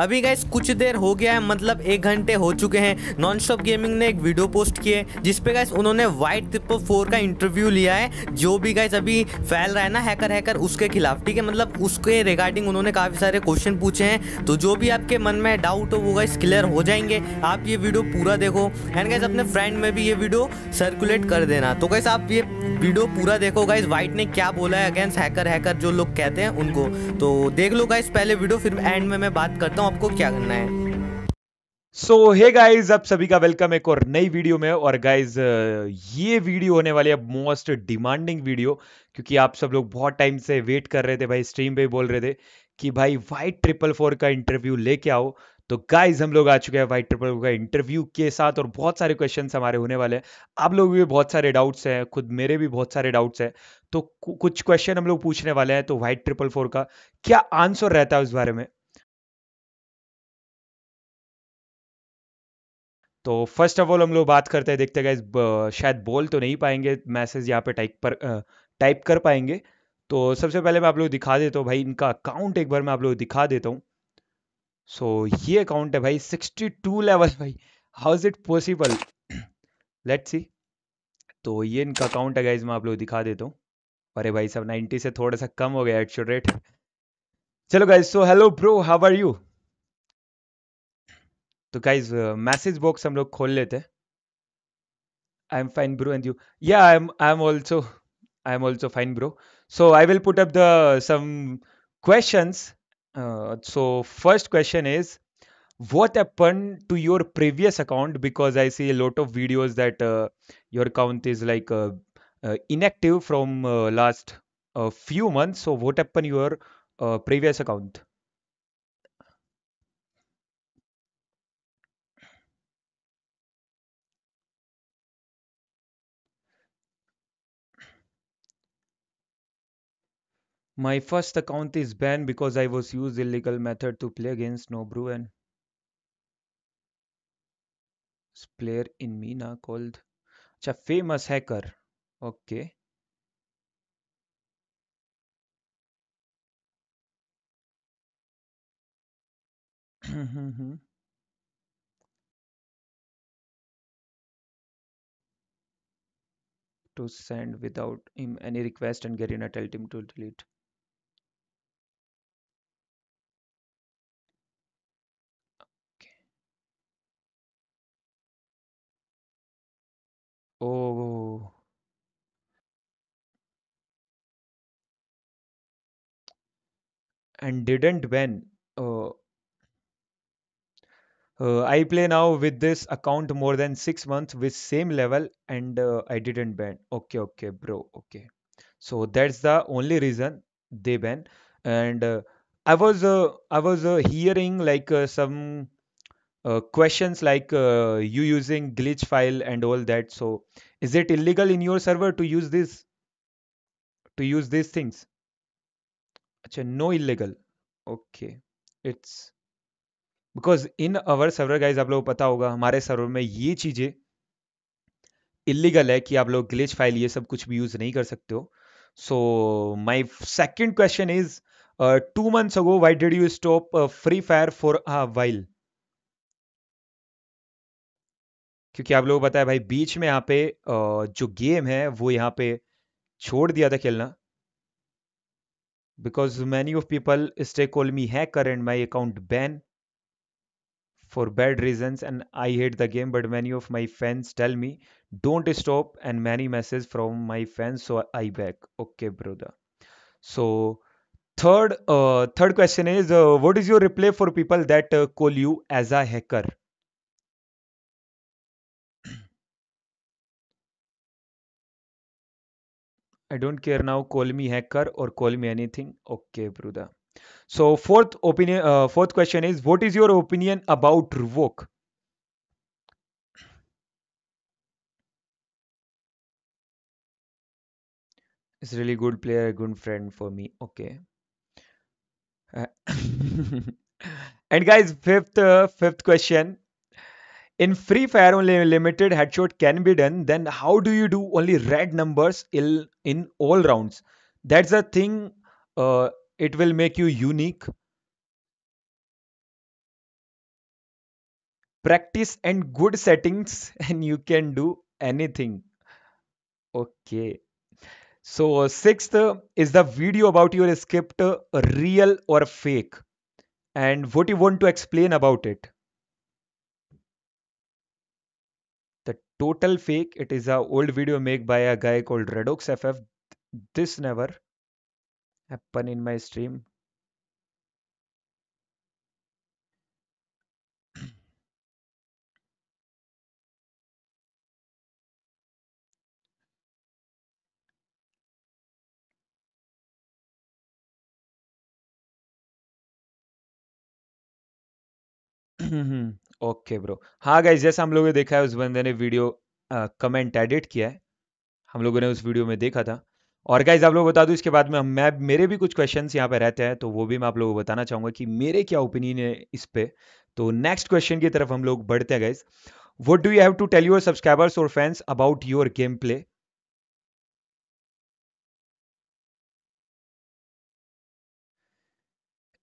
अभी गाइस कुछ देर हो गया है मतलब एक घंटे हो चुके हैं नॉन स्टॉप गेमिंग ने एक वीडियो पोस्ट किए जिसपे गाइस उन्होंने वाइट ट्रिपल फोर का इंटरव्यू लिया है जो भी गाइस अभी फैल रहा है ना हैकर हैकर उसके खिलाफ ठीक है मतलब उसके रिगार्डिंग उन्होंने काफ़ी सारे क्वेश्चन पूछे हैं तो जो भी आपके मन में डाउट हो वो गाइस क्लियर हो जाएंगे आप ये वीडियो पूरा देखो एंड गाइस अपने फ्रेंड में भी ये वीडियो सर्कुलेट कर देना तो गाइस आप ये वीडियो पूरा देखो गाइज व्हाइट ने क्या बोला है अगेंस्ट हैकर हैकर जो लोग कहते हैं उनको तो देख लो गाइज पहले वीडियो फिर एंड में मैं बात करता हूँ आपको क्या करना है सो हे गाइज अब सभी का वेलकम एक और नई वीडियो में और गाइज ये वीडियो होने वाली है मोस्ट डिमांडिंग वीडियो क्योंकि आप सब लोग बहुत टाइम से वेट कर रहे थे भाई स्ट्रीम पे बोल रहे थे कि भाई वाइट ट्रिपल फोर का इंटरव्यू लेके आओ तो गाइज हम लोग आ चुके हैं वाइट ट्रिपल का इंटरव्यू के साथ और बहुत सारे क्वेश्चन हमारे होने वाले हैं आप लोग भी बहुत सारे डाउट्स हैं खुद मेरे भी बहुत सारे डाउट्स हैं तो कुछ क्वेश्चन हम लोग पूछने वाले हैं तो वाइट ट्रिपल फोर का क्या आंसर रहता है उस बारे में तो फर्स्ट ऑफ ऑल हम लोग बात करते हैं देखते हैं गाइज शायद बोल तो नहीं पाएंगे मैसेज यहाँ पे टाइप पर टाइप कर पाएंगे तो सबसे पहले मैं आप लोग दिखा देता हूँ भाई इनका अकाउंट एक बार मैं आप लोग दिखा देता हूँ सो so, ये अकाउंट है भाई 62 लेवल भाई how is it possible let see तो ये इनका अकाउंट है गाइज मैं आप लोग दिखा देता हूँ अरे भाई सब 90 से थोड़ा सा कम हो गया एक्चुअल रेट चलो guys so hello bro how are you तो गाइज मैसेज बॉक्स हम लोग खोल लेते हैं I am fine bro and you yeah I am I am also I am also fine bro so I will put up the some questions Uh, so first question is what happened to your previous account because i see a lot of videos that uh, your account is like uh, uh, inactive from uh, last uh, few months so what happened your uh, previous account My first account is banned because I was used illegal method to play against Nobruan. Player in Mina called अच्छा famous hacker. Okay. to send without him any request and a tell him to delete. and didn't ban. uh, uh, I play now with this account more than six months with same level and uh, I didn't ban. Okay, okay, bro. Okay. So that's the only reason they ban. And uh, I was uh, I was uh, hearing like uh, some questions like you using glitch file and all that. So is it illegal in your server to use this to use these things? अच्छा no illegal okay it's because in our server guys आप लोगों को पता होगा हमारे server में ये चीज़ें इलीगल है कि आप लोग ग्लिच फाइल ये सब कुछ भी यूज़ नहीं कर सकते हो so my second question is two months ago why did you stop free fire for a while क्योंकि आप लोगों को पता है भाई बीच में यहाँ पे uh, जो गेम है वो यहाँ पे छोड़ दिया था खेलना because many of people stay call me hacker and my account ban for bad reasons and i hate the game but many of my fans tell me don't stop and many messages from my fans so i back okay brother so third uh, third question is uh, what is your reply for people that uh, call you as a hacker I don't care now. Call me hacker or call me anything. Okay, brother. So fourth opinion, uh, fourth question is, what is your opinion about revoke? It's really good player, good friend for me. Okay. Uh, and guys, fifth uh, fifth question in Free Fire only limited headshot can be done, then how do you do only red numbers in, in all rounds? That's the thing, uh, it will make you unique. Practice and good settings and you can do anything. Okay. So sixth is the video about your script, real or fake and what you want to explain about it. total fake it is a old video made by a guy called redox ff this never happen in my stream Mm-hmm. Okay bro हाँ guys जैसा हम लोगों ने देखा है उस बंदे ने वीडियो कमेंट एडिट किया है हम लोगों ने उस वीडियो में देखा था और गाइज आप लोग बता दूँ इसके बाद में मैं मेरे भी कुछ क्वेश्चन यहाँ पे रहते हैं तो वो भी मैं आप लोगों को बताना चाहूँगा कि मेरे क्या ओपिनियन है इस पर तो नेक्स्ट क्वेश्चन की तरफ हम लोग बढ़ते हैं guys what do you have to tell your subscribers और fans about your game play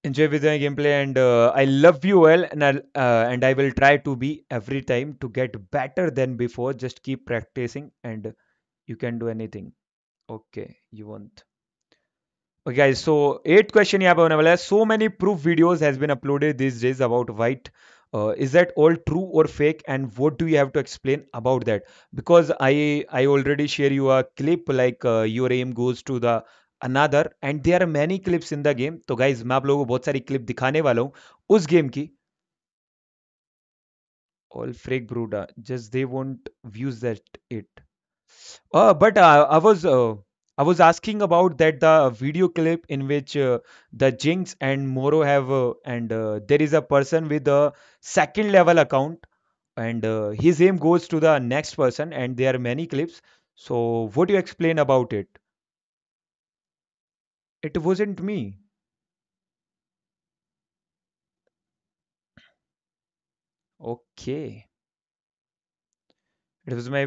enjoy with my gameplay and uh, i love you all and i uh, and i will try to be every time to get better than before just keep practicing and you can do anything okay you won't okay guys so eight question yahan so many proof videos has been uploaded these days about white uh, is that all true or fake and what do you have to explain about that because i i already share you a clip like uh, your aim goes to the another and there are many clips in the game तो guys मैं आप लोगों को बहुत सारी clip दिखाने वाला हूँ उस गेम की all freak bruda just they won't use that it uh, but uh, i was uh, i was asking about that the video clip in which uh, the jinx and moro have uh, and uh, there is a person with a second level account and uh, his aim goes to the next person and there are many clips so what do you explain about it it wasn't me. Okay. It was my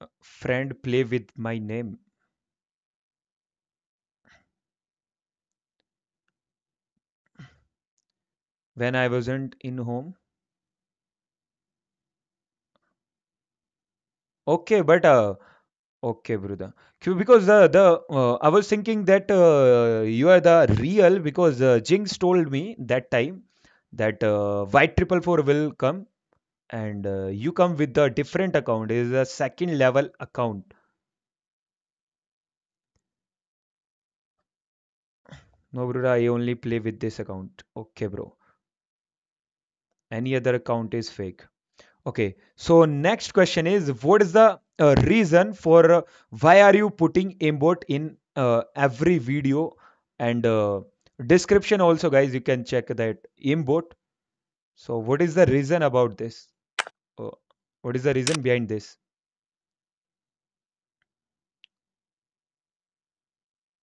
f- friend play with my name. When I wasn't in home. Okay, but uh, Okay, brother. Because uh, the uh, I was thinking that uh, you are the real because uh, Jinx told me that time that uh, white triple four will come and uh, you come with the different account. It is a second level account. No, brother, I only play with this account. Okay, bro. Any other account is fake. Okay, so next question is what is the uh, reason for uh, why are you putting aimbot in uh, every video and uh, description also guys you can check that aimbot. So what is the reason about this? Uh, what is the reason behind this?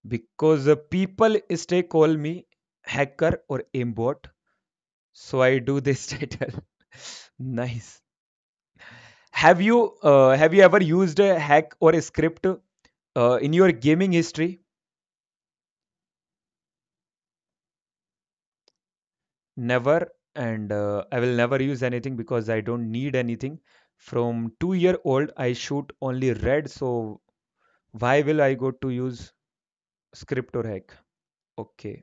Because uh, people stay call me hacker or aimbot. So I do this title. nice have you uh, have you ever used a hack or a script uh, in your gaming history never and uh, i will never use anything because i don't need anything from 2 year old i shoot only red so why will i go to use script or hack okay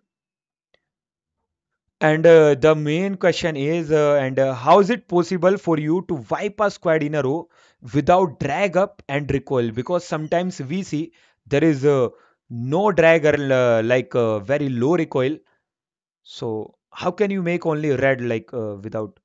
and uh, the main question is, uh, and uh, how is it possible for you to wipe a squad in a row without drag up and recoil? Because sometimes we see there is uh, no drag or uh, like uh, very low recoil. So how can you make only red like without?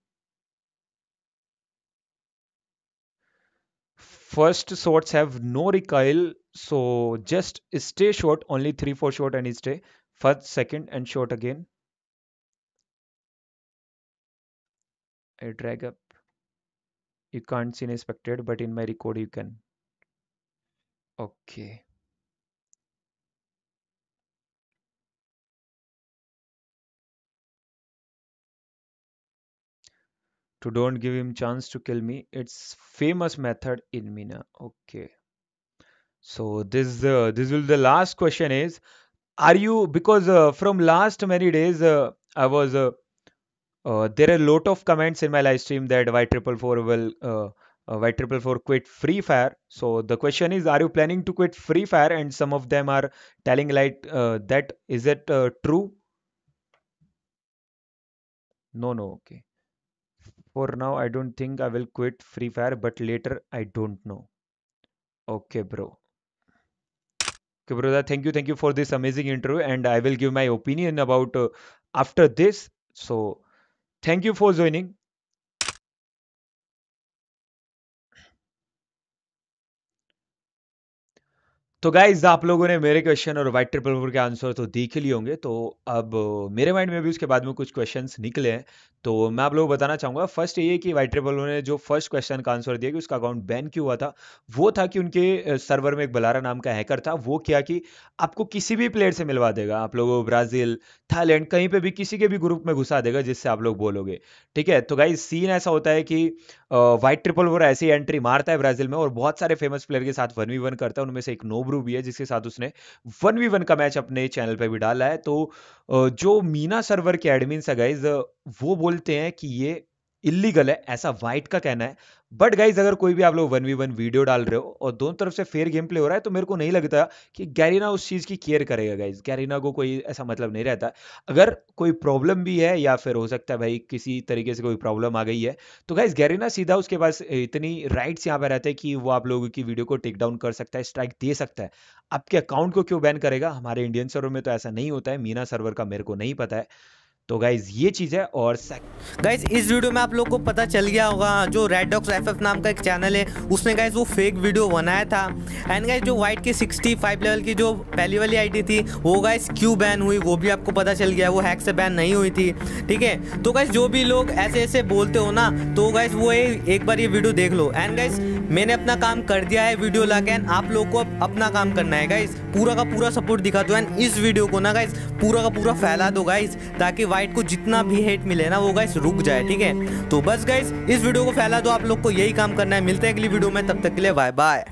First swords have no recoil, so just stay short, only three four short and stay. First, second, and short again. I drag up you can't see in inspected but in my record you can okay to don't give him chance to kill me it's famous method in mina okay so this uh, this will the last question is are you because uh, from last many days uh, i was uh, uh, there are a lot of comments in my live stream that Y444 will uh, uh Y444 quit Free Fire. So the question is, are you planning to quit Free Fire? And some of them are telling like uh, that is it uh, true? No, no, okay. For now, I don't think I will quit Free Fire, but later I don't know. Okay, bro. Okay, brother, thank you, thank you for this amazing interview, and I will give my opinion about after this. So Thank you for joining. तो guys आप लोगों ने मेरे question और white triple four के answer तो देख लिए होंगे तो अब मेरे माइंड में भी उसके बाद में कुछ क्वेश्चंस निकले हैं तो मैं आप लोगों को बताना चाहूंगा फर्स्ट ये कि वाइट ट्रिपल फोर ने जो फर्स्ट क्वेश्चन का आंसर दिया कि उसका अकाउंट बैन क्यों हुआ था वो था कि उनके सर्वर में एक बलारा नाम का हैकर था वो क्या कि आपको किसी भी प्लेयर से मिलवा देगा आप लोगों ब्राज़ील थाईलैंड कहीं पर भी किसी के भी ग्रुप में घुसा देगा जिससे आप लोग बोलोगे ठीक है तो गाइज सीन ऐसा होता है कि व्हाइट ट्रिपल वो ऐसी एंट्री मारता है ब्राजील में और बहुत सारे फेमस प्लेयर के साथ वन वी वन करता है उनमें से एक नोब्रू भी है जिसके साथ उसने वन वी वन का मैच अपने चैनल पर भी डाला है तो जो मीना सर्वर के एडमिन है गाइज वो बोलते हैं कि ये इलीगल है ऐसा वाइट का कहना है बट गाइज अगर कोई भी आप लोग वन वी वन वीडियो डाल रहे हो और दोनों तरफ से फेयर गेम प्ले हो रहा है तो मेरे को नहीं लगता कि गैरिना उस चीज़ की केयर करेगा गाइज गैरिना को कोई ऐसा मतलब नहीं रहता अगर कोई प्रॉब्लम भी है या फिर हो सकता है भाई किसी तरीके से कोई प्रॉब्लम आ गई है तो गाइज गैरिना सीधा उसके पास इतनी राइट्स यहाँ पर रहते हैं कि वो आप लोगों की वीडियो को टेक डाउन कर सकता है स्ट्राइक दे सकता है आपके अकाउंट को क्यों बैन करेगा हमारे इंडियन सर्वर में तो ऐसा नहीं होता है मीना सर्वर का मेरे को नहीं पता है तो गाइज ये चीज है और गाइज इस वीडियो में आप लोग को पता चल गया होगा जो रेड डॉक्स एफ एफ नाम का एक चैनल है उसने गाइज वो फेक वीडियो बनाया था एंड गाइज जो व्हाइट के 65 लेवल की जो पहली वाली आईडी थी वो गाइज क्यों बैन हुई वो भी आपको पता चल गया वो हैक से बैन नहीं हुई थी ठीक है तो गाइज जो भी लोग ऐसे ऐसे बोलते हो ना तो गाइज वो एक बार ये वीडियो देख लो एंड गाइज मैंने अपना काम कर दिया है वीडियो ला के एंड आप लोग को अपना काम करना है गाइज पूरा का पूरा सपोर्ट दिखा दो एंड इस वीडियो को ना गाइज पूरा का पूरा फैला दो गाइज ताकि वाइट को जितना भी हेट मिले ना वो गाइस रुक जाए ठीक है तो बस गाइज इस वीडियो को फैला दो आप लोग को यही काम करना है मिलते हैं अगली वीडियो में तब तक के लिए बाय बाय